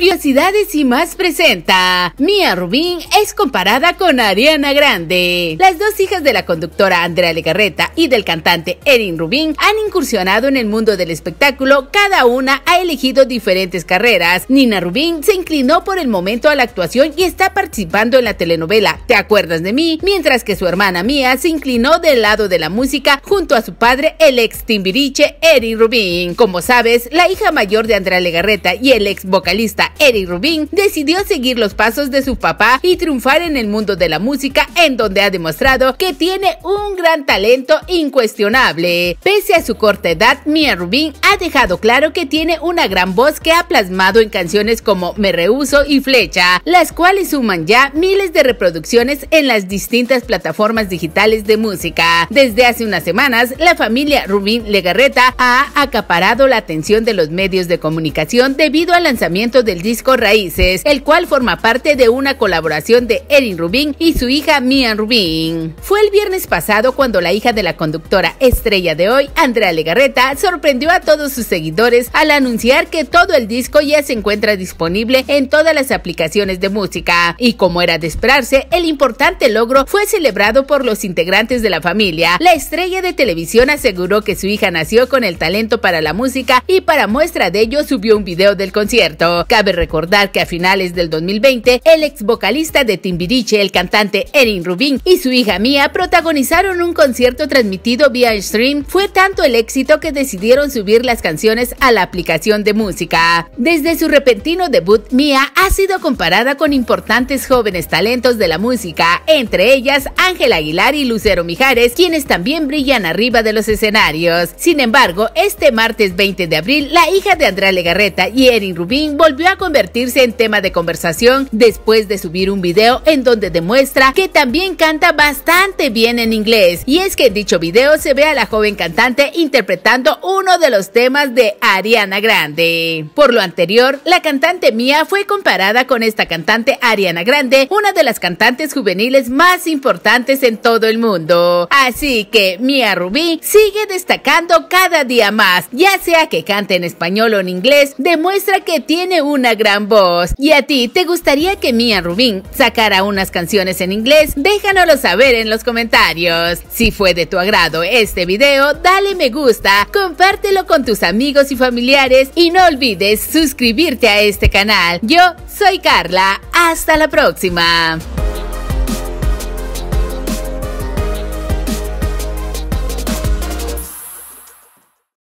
Curiosidades y más presenta. Mia Rubín es comparada con Ariana Grande. Las dos hijas de la conductora Andrea Legarreta y del cantante Erin Rubín han incursionado en el mundo del espectáculo. Cada una ha elegido diferentes carreras. Nina Rubín se inclinó por el momento a la actuación y está participando en la telenovela ¿Te acuerdas de mí? Mientras que su hermana Mia se inclinó del lado de la música junto a su padre, el ex timbiriche Erin Rubín. Como sabes, la hija mayor de Andrea Legarreta y el ex vocalista Eric Rubin, decidió seguir los pasos de su papá y triunfar en el mundo de la música en donde ha demostrado que tiene un gran talento incuestionable. Pese a su corta edad, Mia Rubin ha dejado claro que tiene una gran voz que ha plasmado en canciones como Me Rehuso y Flecha, las cuales suman ya miles de reproducciones en las distintas plataformas digitales de música. Desde hace unas semanas, la familia Rubin Legarreta ha acaparado la atención de los medios de comunicación debido al lanzamiento del disco Raíces, el cual forma parte de una colaboración de Erin Rubin y su hija Mian Rubin. Fue el viernes pasado cuando la hija de la conductora estrella de hoy, Andrea Legarreta, sorprendió a todos sus seguidores al anunciar que todo el disco ya se encuentra disponible en todas las aplicaciones de música. Y como era de esperarse, el importante logro fue celebrado por los integrantes de la familia. La estrella de televisión aseguró que su hija nació con el talento para la música y para muestra de ello subió un video del concierto recordar que a finales del 2020, el ex vocalista de Timbiriche, el cantante Erin Rubin y su hija Mia protagonizaron un concierto transmitido vía stream. Fue tanto el éxito que decidieron subir las canciones a la aplicación de música. Desde su repentino debut, Mia ha sido comparada con importantes jóvenes talentos de la música, entre ellas Ángel Aguilar y Lucero Mijares, quienes también brillan arriba de los escenarios. Sin embargo, este martes 20 de abril, la hija de Andrea Legarreta y Erin Rubin volvió convertirse en tema de conversación después de subir un video en donde demuestra que también canta bastante bien en inglés. Y es que en dicho video se ve a la joven cantante interpretando uno de los temas de Ariana Grande. Por lo anterior, la cantante Mia fue comparada con esta cantante Ariana Grande, una de las cantantes juveniles más importantes en todo el mundo. Así que Mia Rubí sigue destacando cada día más, ya sea que cante en español o en inglés, demuestra que tiene un una gran voz. ¿Y a ti te gustaría que Mia Rubín sacara unas canciones en inglés? Déjanoslo saber en los comentarios. Si fue de tu agrado este video, dale me gusta, compártelo con tus amigos y familiares y no olvides suscribirte a este canal. Yo soy Carla, hasta la próxima.